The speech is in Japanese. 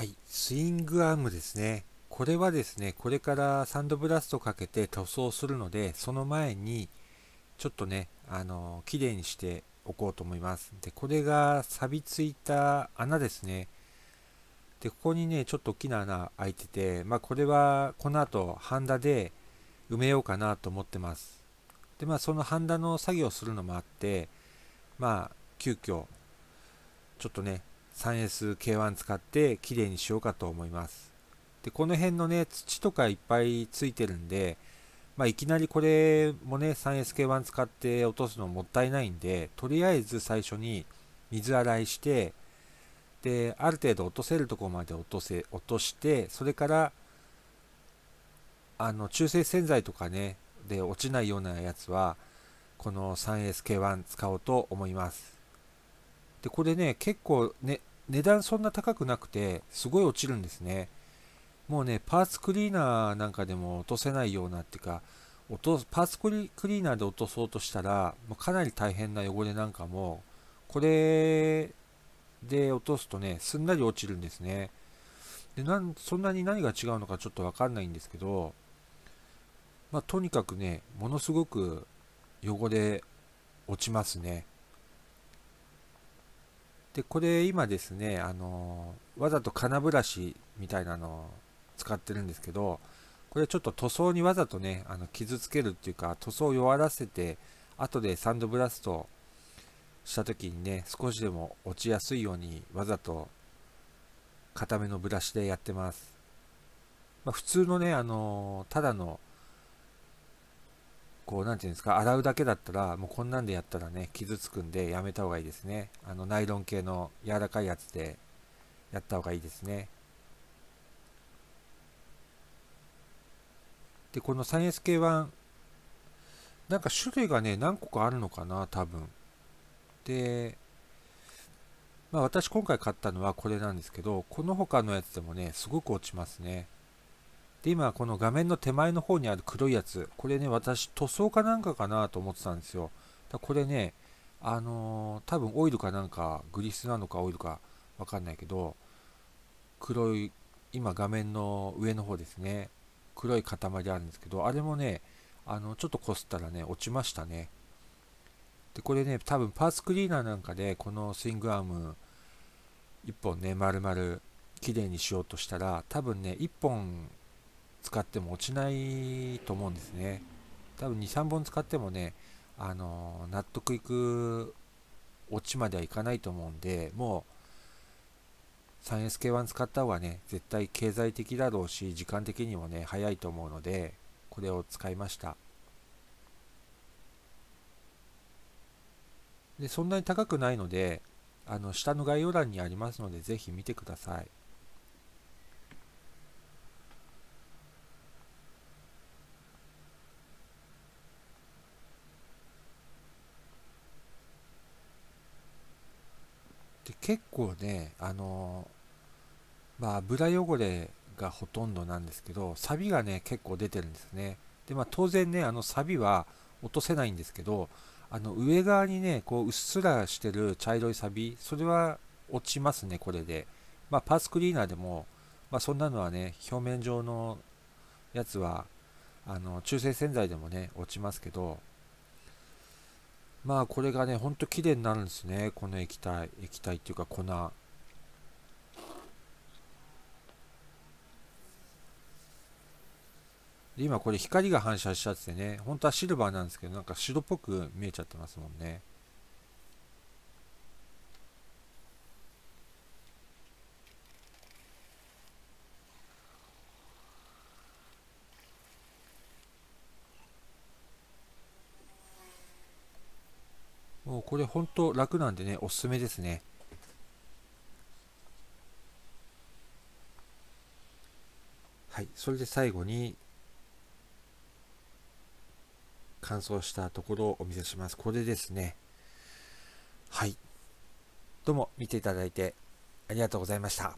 はい、スイングアームですね。これはですね、これからサンドブラストかけて塗装するので、その前にちょっとね、あの綺麗にしておこうと思います。で、これが錆びついた穴ですね。で、ここにね、ちょっと大きな穴開いてて、まあこれはこの後、ハンダで埋めようかなと思ってます。で、まあそのハンダの作業するのもあって、まあ急遽、ちょっとね、3SK1 使って綺麗にしようかと思いますでこの辺のね土とかいっぱいついてるんで、まあ、いきなりこれもね 3SK1 使って落とすのもったいないんでとりあえず最初に水洗いしてである程度落とせるとこまで落とせ落としてそれからあの中性洗剤とかねで落ちないようなやつはこの 3SK1 使おうと思いますでこれね結構ね値段そんな高くなくて、すごい落ちるんですね。もうね、パーツクリーナーなんかでも落とせないようなっていうか、落とパーツクリーナーで落とそうとしたら、もうかなり大変な汚れなんかも、これで落とすとね、すんなり落ちるんですね。でなんそんなに何が違うのかちょっとわかんないんですけど、まあ、とにかくね、ものすごく汚れ落ちますね。でこれ今ですねあのわざと金ブラシみたいなのを使ってるんですけどこれちょっと塗装にわざとねあの傷つけるっていうか塗装を弱らせて後でサンドブラストした時にね少しでも落ちやすいようにわざと硬めのブラシでやってます、まあ、普通のねあのただのこう、なんていうんですか、洗うだけだったら、もうこんなんでやったらね、傷つくんでやめた方がいいですね。あの、ナイロン系の柔らかいやつでやった方がいいですね。で、この 3SK1、なんか種類がね、何個かあるのかな、多分。で、まあ私今回買ったのはこれなんですけど、この他のやつでもね、すごく落ちますね。で今この画面の手前の方にある黒いやつこれね私塗装かなんかかなと思ってたんですよだこれねあのー、多分オイルかなんかグリスなのかオイルかわかんないけど黒い今画面の上の方ですね黒い塊あるんですけどあれもねあのちょっとこすったらね落ちましたねでこれね多分パーツクリーナーなんかでこのスイングアーム1本ね丸々きれいにしようとしたら多分ね1本使っても落ちないと思うんですね多分23本使ってもねあの納得いく落ちまではいかないと思うんでもう 3SK1 使った方がね絶対経済的だろうし時間的にもね早いと思うのでこれを使いましたでそんなに高くないのであの下の概要欄にありますので是非見てくださいで結構ねあのまあ油汚れがほとんどなんですけどサビがね結構出てるんですねでまあ当然ねあのサビは落とせないんですけどあの上側にねこううっすらしてる茶色いサビそれは落ちますねこれでまあパースクリーナーでもまあそんなのはね表面上のやつはあの中性洗剤でもね落ちますけどまあこれがねほんと綺麗になるんですねこの液体液体っていうか粉で今これ光が反射しちゃってね本当はシルバーなんですけどなんか白っぽく見えちゃってますもんねもうこれほんと楽なんでね、おすすめですね。はい、それで最後に乾燥したところをお見せします。これですね。はい。どうも見ていただいてありがとうございました。